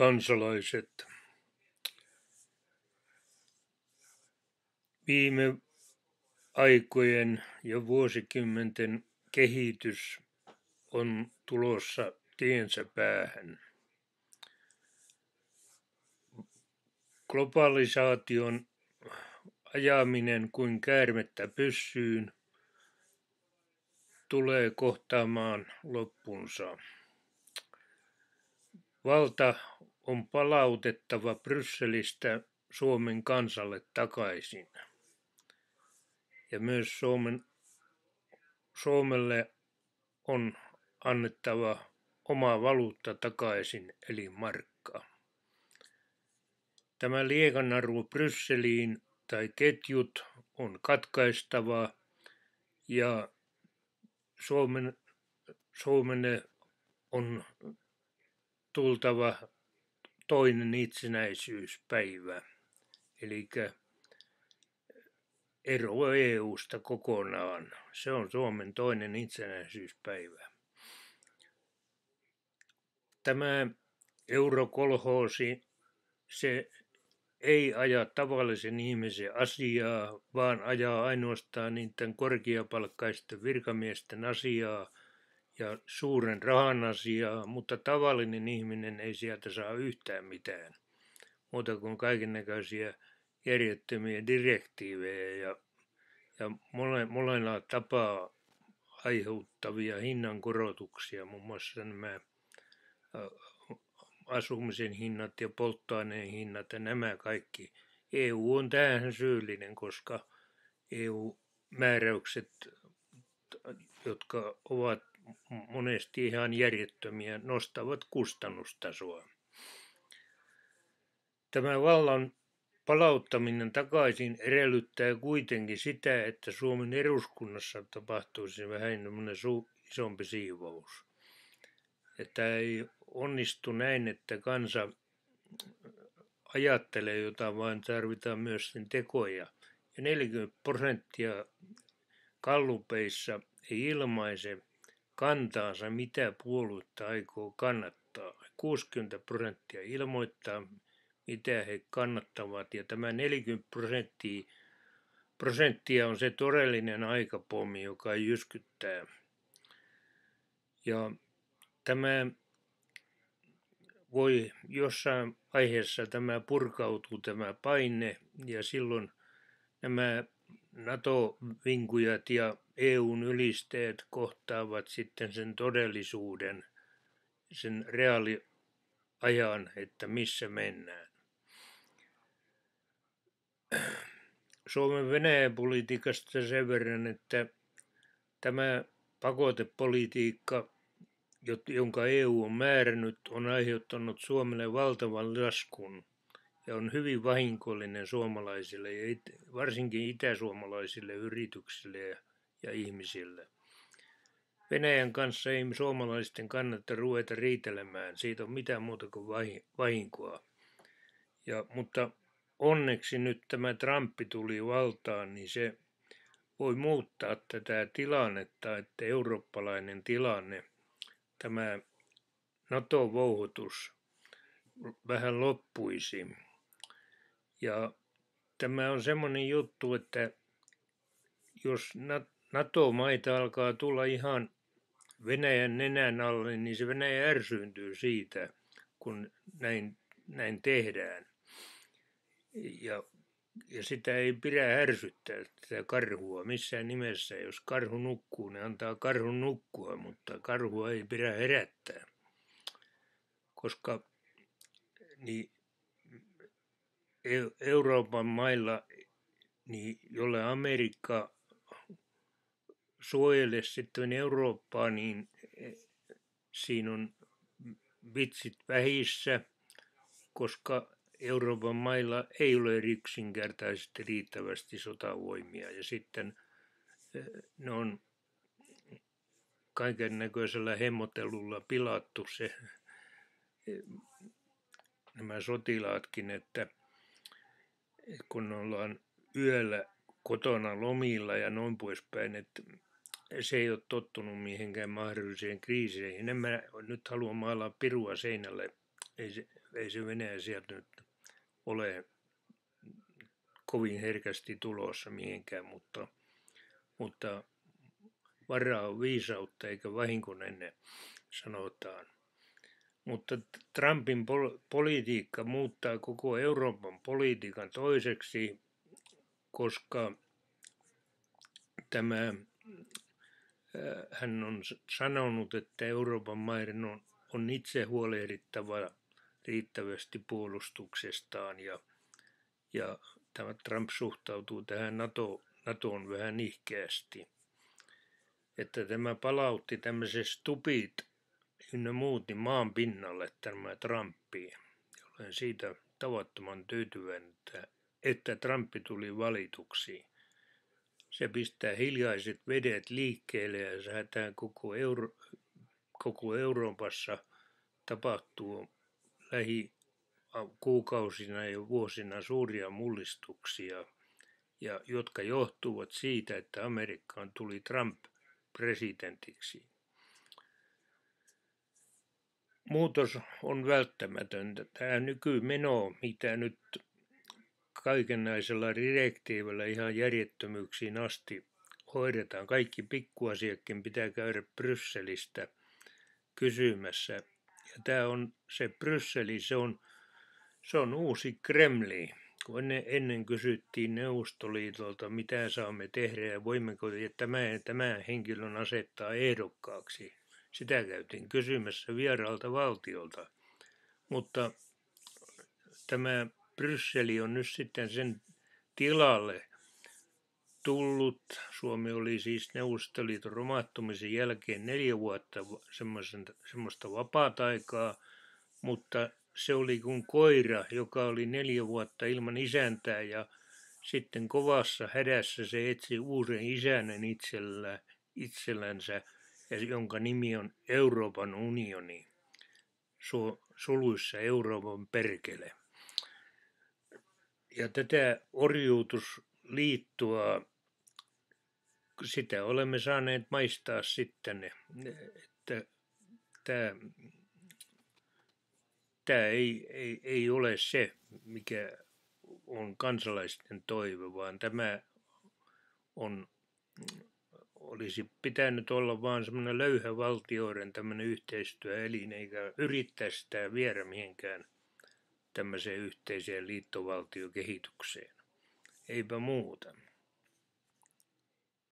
kansalaiset. Viime aikojen ja vuosikymmenten kehitys on tulossa tiensä päähän. Globalisaation ajaminen kuin käärmettä pyssyyn tulee kohtaamaan loppunsa. Valta on palautettava Brysselistä Suomen kansalle takaisin ja myös Suomen, Suomelle on annettava oma valuutta takaisin eli markka. Tämä liekanarvo Brysseliin tai ketjut on katkaistava ja Suomen, Suomelle on tultava toinen itsenäisyyspäivä, eli ero EUsta kokonaan. Se on Suomen toinen itsenäisyyspäivä. Tämä eurokolhoosi, se ei aja tavallisen ihmisen asiaa, vaan ajaa ainoastaan niiden korkeapalkkaisten virkamiesten asiaa – ja suuren rahan asiaa, mutta tavallinen ihminen ei sieltä saa yhtään mitään. Muuta kuin kaiken näköisiä järjettömiä direktiivejä ja, ja mole, molella tapaa aiheuttavia hinnankorotuksia, muun muassa nämä asumisen hinnat ja polttoaineen hinnat ja nämä kaikki. EU on tähän syyllinen, koska EU-määräykset, jotka ovat Mm-hmm. monesti ihan järjettömiä, nostavat kustannustasoa. Tämä vallan palauttaminen takaisin edellyttää kuitenkin sitä, että Suomen eduskunnassa tapahtuisi vähän isompi siivous. Että ei onnistu näin, että kansa ajattelee jotain, vaan tarvitaan myös sen tekoja. Ja 40 prosenttia kallupeissa ei ilmaise kantaansa, mitä puoluetta aikoo kannattaa. 60 prosenttia ilmoittaa, mitä he kannattavat, ja tämä 40 prosenttia, prosenttia on se todellinen aikapommi, joka jyskyttää. Ja tämä voi jossain vaiheessa tämä purkautuu tämä paine ja silloin nämä NATO-vinkujat ja EUn ylisteet kohtaavat sitten sen todellisuuden, sen reaaliajan, että missä mennään. Suomen Venäjän politiikasta sen verran, että tämä pakotepolitiikka, jonka EU on määrännyt, on aiheuttanut Suomelle valtavan laskun ja on hyvin vahinkollinen suomalaisille ja varsinkin itäsuomalaisille yrityksille ja ja ihmisille. Venäjän kanssa ei suomalaisten kannatta ruveta riitelemään, siitä on mitään muuta kuin vahinkoa. Ja, mutta onneksi nyt tämä Trumpi tuli valtaan, niin se voi muuttaa tätä tilannetta, että eurooppalainen tilanne, tämä nato vouhutus vähän loppuisi. Ja tämä on semmoinen juttu, että jos NATO-maita alkaa tulla ihan Venäjän nenän alle, niin se Venäjä ärsyyntyy siitä, kun näin, näin tehdään. Ja, ja sitä ei pidä ärsyttää, tätä karhua missään nimessä. Jos karhu nukkuu, niin antaa karhun nukkua, mutta karhua ei pidä herättää. Koska niin e-, Euroopan mailla, niin jolle Amerikka suojele sitten Eurooppaa, niin e, siinä on vitsit vähissä, koska Euroopan mailla ei ole yksinkertaisesti riittävästi sotavoimia. Ja sitten e, ne on kaiken näköisellä hemmotelulla pilattu se, e, nämä sotilaatkin, että kun ollaan yöllä kotona lomilla ja noin poispäin, että se ei ole tottunut mihinkään mahdolliseen kriiseihin. En mä nyt halua maalaa pirua seinälle. Ei se, ei se Venäjä sieltä nyt ole kovin herkästi tulossa mihinkään, mutta, mutta varaa on viisautta eikä vahinkon ennen, sanotaan. Mutta Trumpin pol- politiikka muuttaa koko Euroopan politiikan toiseksi, koska tämä hän on sanonut, että Euroopan maiden on, on itse huolehdittava riittävästi puolustuksestaan ja, ja tämä Trump suhtautuu tähän NATO, NATOon vähän ihkeästi. Että tämä palautti tämmöisen stupid ynnä muut niin maan pinnalle tämä Trumpi. Olen siitä tavattoman tyytyväinen, että, että tuli valituksi se pistää hiljaiset vedet liikkeelle ja sähätään koko, Euro, koko Euroopassa tapahtuu lähi kuukausina ja vuosina suuria mullistuksia, ja jotka johtuvat siitä, että Amerikkaan tuli Trump presidentiksi. Muutos on välttämätöntä. Tämä nykymeno, mitä nyt kaikenlaisella direktiivillä ihan järjettömyyksiin asti hoidetaan. Kaikki pikkuasiakin pitää käydä Brysselistä kysymässä. Ja tämä on se Brysseli, se on, se on uusi Kremli. Kun ennen, ennen kysyttiin Neuvostoliitolta, mitä saamme tehdä ja voimmeko tämän, tämän henkilön asettaa ehdokkaaksi. Sitä käytiin kysymässä vieraalta valtiolta. Mutta tämä Brysseli on nyt sitten sen tilalle tullut. Suomi oli siis Neuvostoliiton romahtumisen jälkeen neljä vuotta semmoista vapaata aikaa, mutta se oli kuin koira, joka oli neljä vuotta ilman isäntää ja sitten kovassa hädässä se etsi uuden isänen itsellä, itsellänsä, jonka nimi on Euroopan unioni, suluissa Euroopan perkele. Ja tätä orjuutusliittoa, sitä olemme saaneet maistaa sitten, että tämä, tämä ei, ei, ei ole se, mikä on kansalaisten toive, vaan tämä on, olisi pitänyt olla vain semmoinen löyhä valtioiden tämmöinen yhteistyöelin, eikä yrittää sitä viedä mihinkään – tämmöiseen yhteiseen liittovaltiokehitykseen. Eipä muuta.